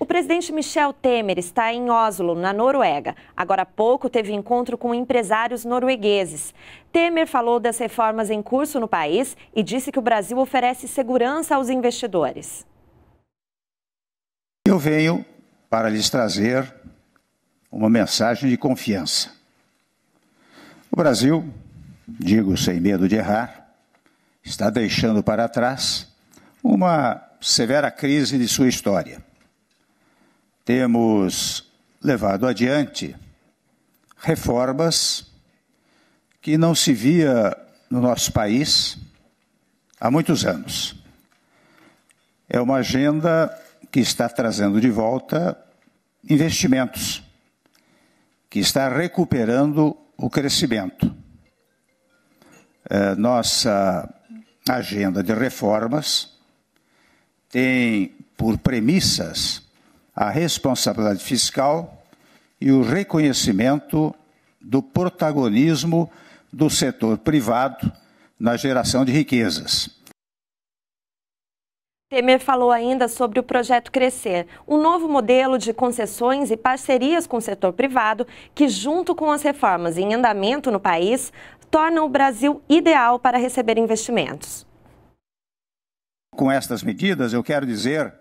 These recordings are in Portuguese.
O presidente Michel Temer está em Oslo, na Noruega. Agora há pouco teve encontro com empresários noruegueses. Temer falou das reformas em curso no país e disse que o Brasil oferece segurança aos investidores. Eu venho para lhes trazer uma mensagem de confiança. O Brasil, digo sem medo de errar, está deixando para trás uma severa crise de sua história temos levado adiante reformas que não se via no nosso país há muitos anos. É uma agenda que está trazendo de volta investimentos, que está recuperando o crescimento. É, nossa agenda de reformas tem por premissas a responsabilidade fiscal e o reconhecimento do protagonismo do setor privado na geração de riquezas. Temer falou ainda sobre o projeto Crescer, um novo modelo de concessões e parcerias com o setor privado que, junto com as reformas em andamento no país, torna o Brasil ideal para receber investimentos. Com estas medidas, eu quero dizer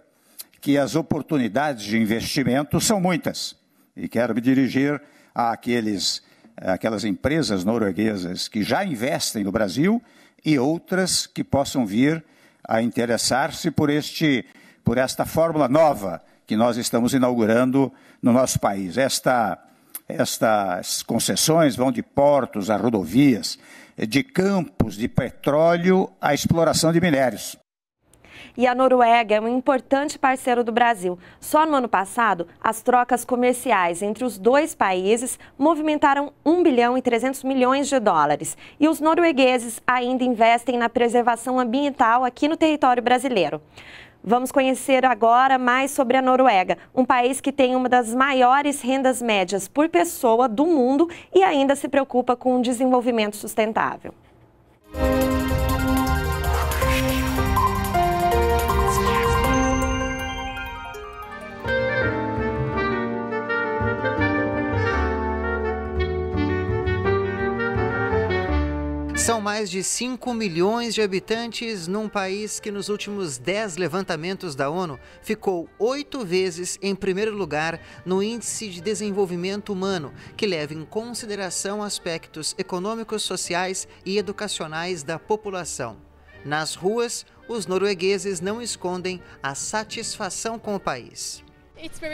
que as oportunidades de investimento são muitas. E quero me dirigir àqueles, àquelas empresas norueguesas que já investem no Brasil e outras que possam vir a interessar-se por, este, por esta fórmula nova que nós estamos inaugurando no nosso país. Esta, estas concessões vão de portos a rodovias, de campos de petróleo à exploração de minérios e a Noruega é um importante parceiro do Brasil. Só no ano passado, as trocas comerciais entre os dois países movimentaram 1 bilhão e 300 milhões de dólares. E os noruegueses ainda investem na preservação ambiental aqui no território brasileiro. Vamos conhecer agora mais sobre a Noruega, um país que tem uma das maiores rendas médias por pessoa do mundo e ainda se preocupa com o desenvolvimento sustentável. São mais de 5 milhões de habitantes num país que nos últimos 10 levantamentos da ONU ficou oito vezes em primeiro lugar no Índice de Desenvolvimento Humano, que leva em consideração aspectos econômicos, sociais e educacionais da população. Nas ruas, os noruegueses não escondem a satisfação com o país.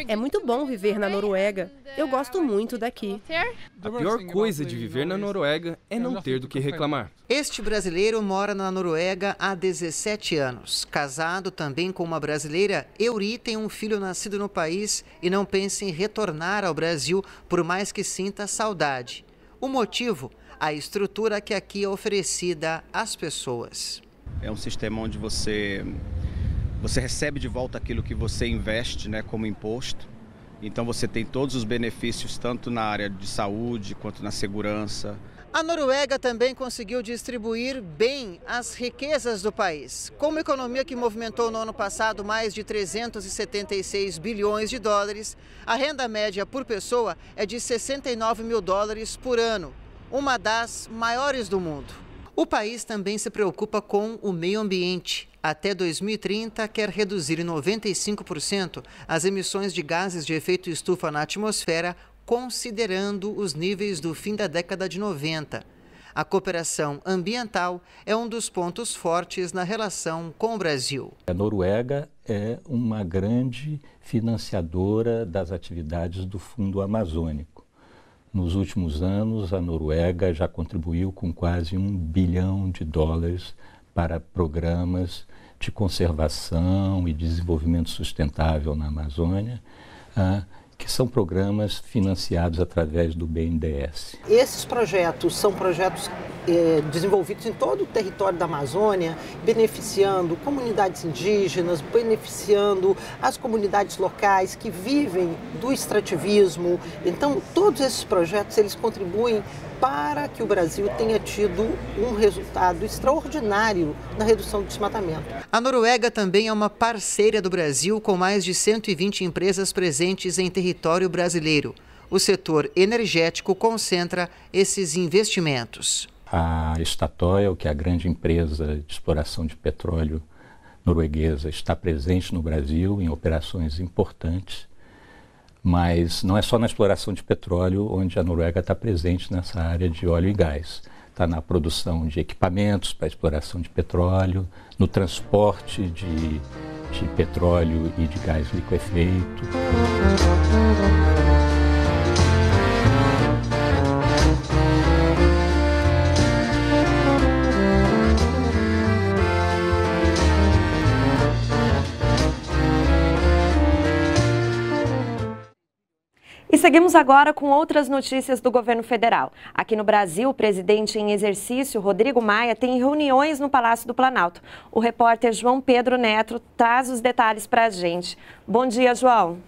É muito bom viver na Noruega. Uh, eu gosto muito daqui. A pior coisa de viver na Noruega é não ter do que reclamar. Este brasileiro mora na Noruega há 17 anos. Casado também com uma brasileira, Euri tem um filho nascido no país e não pensa em retornar ao Brasil, por mais que sinta saudade. O motivo? A estrutura que aqui é oferecida às pessoas. É um sistema onde você você recebe de volta aquilo que você investe né, como imposto. Então você tem todos os benefícios, tanto na área de saúde quanto na segurança. A Noruega também conseguiu distribuir bem as riquezas do país. Como economia que movimentou no ano passado mais de 376 bilhões de dólares, a renda média por pessoa é de 69 mil dólares por ano, uma das maiores do mundo. O país também se preocupa com o meio ambiente. Até 2030, quer reduzir em 95% as emissões de gases de efeito estufa na atmosfera, considerando os níveis do fim da década de 90. A cooperação ambiental é um dos pontos fortes na relação com o Brasil. A Noruega é uma grande financiadora das atividades do Fundo Amazônico. Nos últimos anos, a Noruega já contribuiu com quase um bilhão de dólares para programas de conservação e desenvolvimento sustentável na Amazônia, ah, que são programas financiados através do BNDES. Esses projetos são projetos é, desenvolvidos em todo o território da Amazônia, beneficiando comunidades indígenas, beneficiando as comunidades locais que vivem do extrativismo. Então, todos esses projetos eles contribuem para que o Brasil tenha tido um resultado extraordinário na redução do desmatamento. A Noruega também é uma parceira do Brasil com mais de 120 empresas presentes em território brasileiro. O setor energético concentra esses investimentos a Statoil, que é a grande empresa de exploração de petróleo norueguesa, está presente no Brasil em operações importantes, mas não é só na exploração de petróleo onde a Noruega está presente nessa área de óleo e gás. Está na produção de equipamentos para exploração de petróleo, no transporte de, de petróleo e de gás liquefeito. E seguimos agora com outras notícias do governo federal. Aqui no Brasil, o presidente em exercício, Rodrigo Maia, tem reuniões no Palácio do Planalto. O repórter João Pedro Neto traz os detalhes para a gente. Bom dia, João.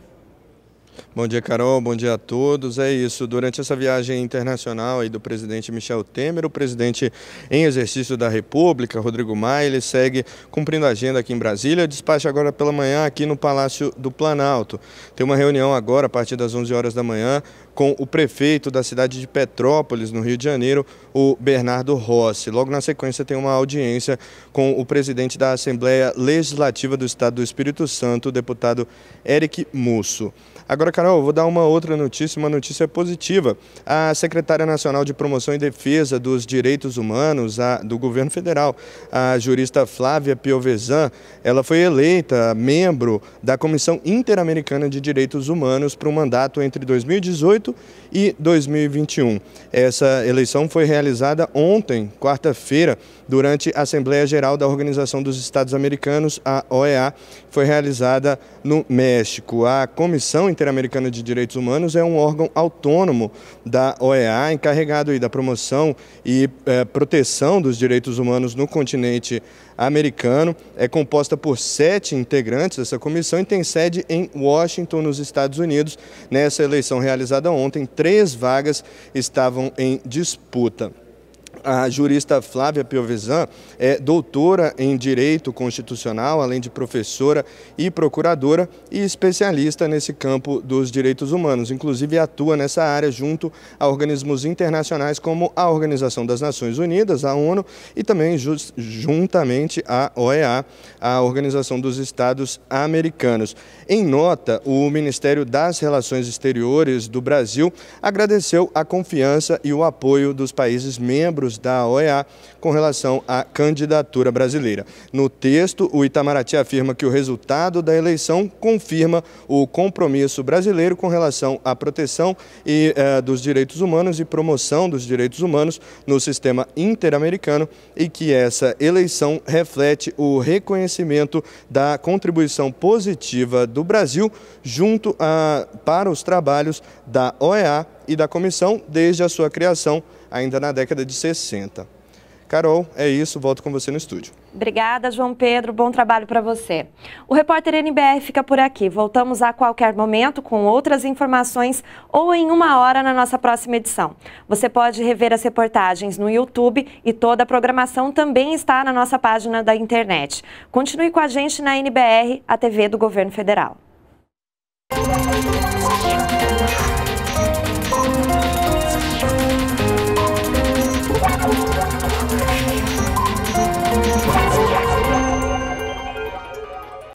Bom dia, Carol. Bom dia a todos. É isso. Durante essa viagem internacional aí do presidente Michel Temer, o presidente em exercício da República, Rodrigo Maia, ele segue cumprindo a agenda aqui em Brasília. Despacha agora pela manhã aqui no Palácio do Planalto. Tem uma reunião agora, a partir das 11 horas da manhã, com o prefeito da cidade de Petrópolis, no Rio de Janeiro, o Bernardo Rossi. Logo na sequência, tem uma audiência com o presidente da Assembleia Legislativa do Estado do Espírito Santo, o deputado Eric Musso. Agora, Agora, Carol, vou dar uma outra notícia, uma notícia positiva. A secretária nacional de Promoção e Defesa dos Direitos Humanos a, do governo federal, a jurista Flávia Piovesan, ela foi eleita membro da Comissão Interamericana de Direitos Humanos para um mandato entre 2018 e 2021. Essa eleição foi realizada ontem, quarta-feira, durante a Assembleia Geral da Organização dos Estados Americanos, a OEA, foi realizada no México. A Comissão Interamericana Americana de Direitos Humanos é um órgão autônomo da OEA, encarregado da promoção e eh, proteção dos direitos humanos no continente americano. É composta por sete integrantes dessa comissão e tem sede em Washington, nos Estados Unidos. Nessa eleição realizada ontem, três vagas estavam em disputa a jurista Flávia Piovesan é doutora em Direito Constitucional, além de professora e procuradora e especialista nesse campo dos direitos humanos. Inclusive atua nessa área junto a organismos internacionais como a Organização das Nações Unidas, a ONU, e também juntamente à OEA, a Organização dos Estados Americanos. Em nota, o Ministério das Relações Exteriores do Brasil agradeceu a confiança e o apoio dos países membros órgãos da OEA com relação à candidatura brasileira. No texto, o Itamaraty afirma que o resultado da eleição confirma o compromisso brasileiro com relação à proteção e, eh, dos direitos humanos e promoção dos direitos humanos no sistema interamericano e que essa eleição reflete o reconhecimento da contribuição positiva do Brasil junto a, para os trabalhos da OEA e da Comissão desde a sua criação ainda na década de 60. Carol, é isso, volto com você no estúdio. Obrigada, João Pedro, bom trabalho para você. O repórter NBR fica por aqui. Voltamos a qualquer momento com outras informações ou em uma hora na nossa próxima edição. Você pode rever as reportagens no YouTube e toda a programação também está na nossa página da internet. Continue com a gente na NBR, a TV do Governo Federal.